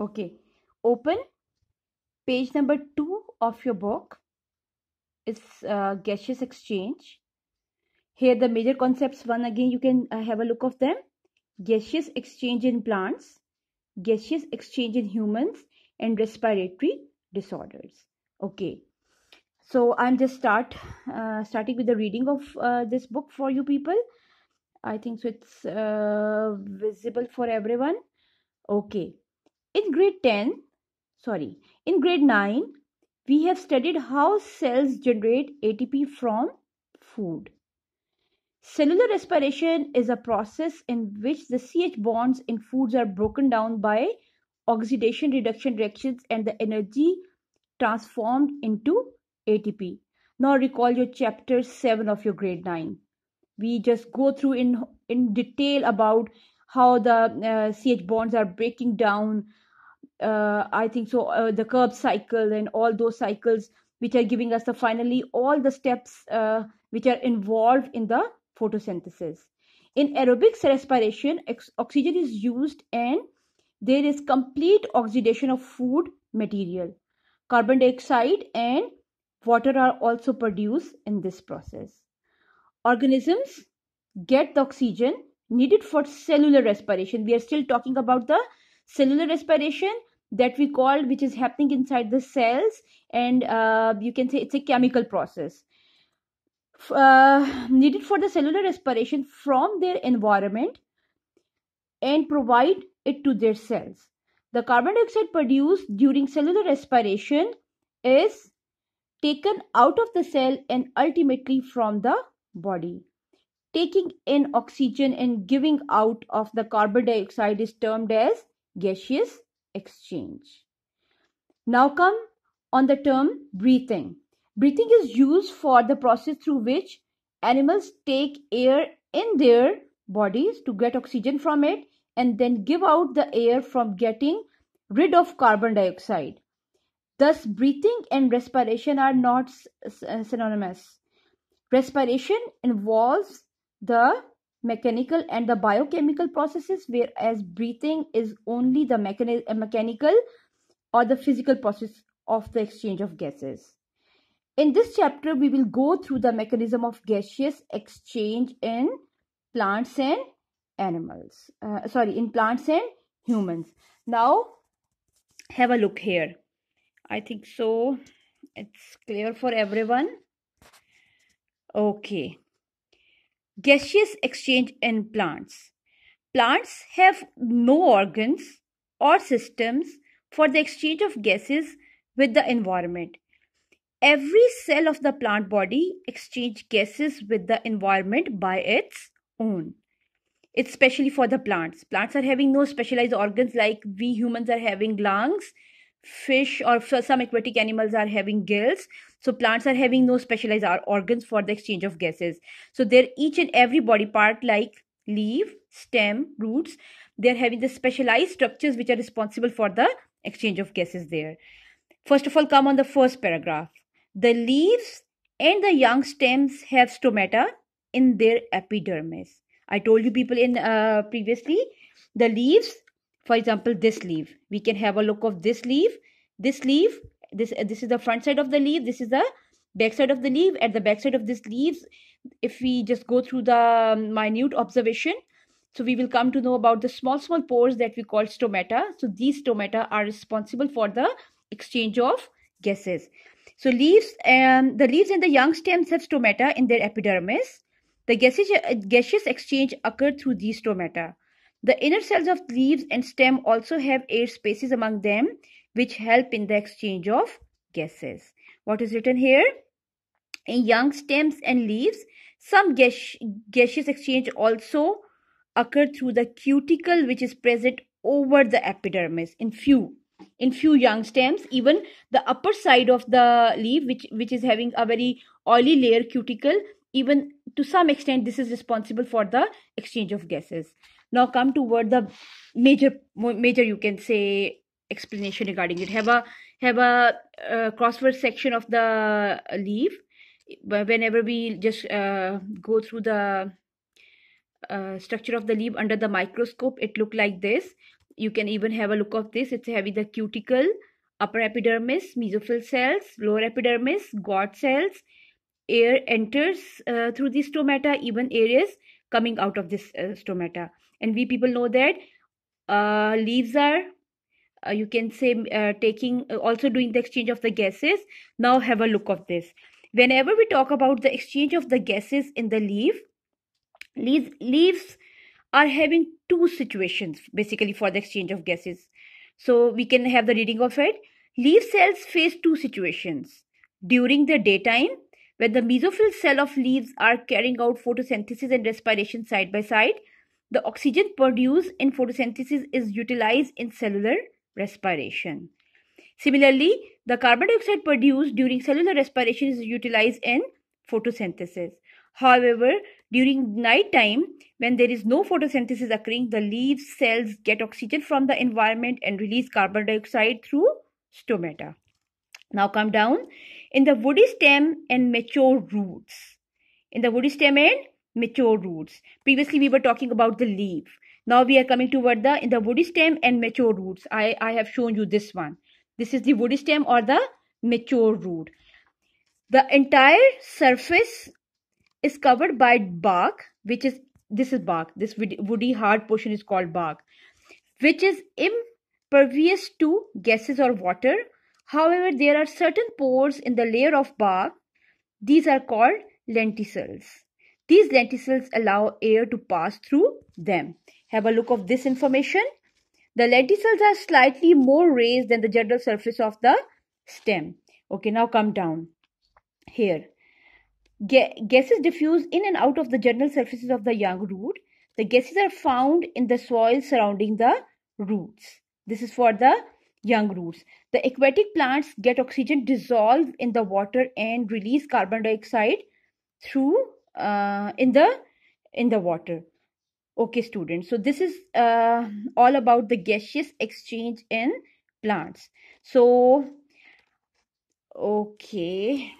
Okay, open page number two of your book. It's uh, gaseous exchange. Here the major concepts one again you can uh, have a look of them. Gaseous exchange in plants, gaseous exchange in humans and respiratory disorders. Okay, so I'm just start uh, starting with the reading of uh, this book for you people. I think so it's uh, visible for everyone. Okay. In grade 10, sorry, in grade 9, we have studied how cells generate ATP from food. Cellular respiration is a process in which the CH bonds in foods are broken down by oxidation reduction reactions and the energy transformed into ATP. Now recall your chapter 7 of your grade 9. We just go through in, in detail about how the CH uh, bonds are breaking down. Uh, I think so. Uh, the Kerb cycle and all those cycles which are giving us the finally all the steps which are involved in the photosynthesis. In aerobic respiration, oxygen is used and there is complete oxidation of food material. Carbon dioxide and water are also produced in this process. Organisms get the oxygen needed for cellular respiration. We are still talking about the cellular respiration that we called, which is happening inside the cells, and uh, you can say it's a chemical process. Uh, needed for the cellular respiration from their environment and provide it to their cells. The carbon dioxide produced during cellular respiration is taken out of the cell and ultimately from the body. Taking in oxygen and giving out of the carbon dioxide is termed as gaseous exchange. Now come on the term breathing. Breathing is used for the process through which animals take air in their bodies to get oxygen from it and then give out the air from getting rid of carbon dioxide. Thus, breathing and respiration are not synonymous. Respiration involves the mechanical and the biochemical processes whereas breathing is only the mechani- mechanical or the physical process of the exchange of gases. In this chapter, we will go through the mechanism of gaseous exchange in plants and animals. Uh, sorry, in plants and humans. Now, have a look here. I think so. It's clear for everyone. Okay gaseous exchange in plants. Plants have no organs or systems for the exchange of gases with the environment. Every cell of the plant body exchange gases with the environment by its own. It's for the plants. Plants are having no specialized organs like we humans are having lungs, fish or some aquatic animals are having gills. So plants are having no specialized organs for the exchange of gases. So they're each and every body part like leaf, stem, roots, they're having the specialized structures which are responsible for the exchange of gases there. First of all, come on the first paragraph. The leaves and the young stems have stomata in their epidermis. I told you people in uh, previously, the leaves, for example, this leaf. We can have a look of this leaf, this leaf, this this is the front side of the leaf this is the back side of the leaf at the back side of these leaves if we just go through the um, minute observation so we will come to know about the small small pores that we call stomata so these stomata are responsible for the exchange of gases so leaves um, the leaves and the young stems have stomata in their epidermis the gaseous, uh, gaseous exchange occur through these stomata the inner cells of leaves and stem also have air spaces among them which help in the exchange of gases. What is written here? In young stems and leaves, some gaseous exchange also occur through the cuticle which is present over the epidermis in few in few young stems even the upper side of the leaf which which is having a very oily layer cuticle even to some extent this is responsible for the exchange of gases now come toward the major major you can say explanation regarding it have a have a uh, crossword section of the leaf whenever we just uh, go through the uh, structure of the leaf under the microscope it look like this you can even have a look of this it's having the cuticle upper epidermis mesophyll cells lower epidermis god cells air enters uh, through the stomata even air is coming out of this uh, stomata and we people know that uh, leaves are uh, you can say uh, taking uh, also doing the exchange of the gases now have a look of this whenever we talk about the exchange of the gases in the leaf leaves leaves are having two situations basically for the exchange of gases so we can have the reading of it leaf cells face two situations during the daytime when the mesophyll cell of leaves are carrying out photosynthesis and respiration side by side the oxygen produced in photosynthesis is utilized in cellular respiration. Similarly, the carbon dioxide produced during cellular respiration is utilized in photosynthesis. However, during night time, when there is no photosynthesis occurring, the leaf cells get oxygen from the environment and release carbon dioxide through stomata. Now come down. In the woody stem and mature roots. In the woody stem and mature roots. Previously, we were talking about the leaf. Now we are coming to the in the woody stem and mature roots. I, I have shown you this one. This is the woody stem or the mature root. The entire surface is covered by bark, which is, this is bark. This woody hard portion is called bark, which is impervious to gases or water. However, there are certain pores in the layer of bark. These are called lenticels. These lenticels allow air to pass through them. Have a look of this information. The lenticels are slightly more raised than the general surface of the stem. Okay, now come down here. Gases diffuse in and out of the general surfaces of the young root. The gases are found in the soil surrounding the roots. This is for the young roots. The aquatic plants get oxygen dissolved in the water and release carbon dioxide through uh, in the in the water. Okay, students. So this is uh, all about the gaseous exchange in plants. So, okay.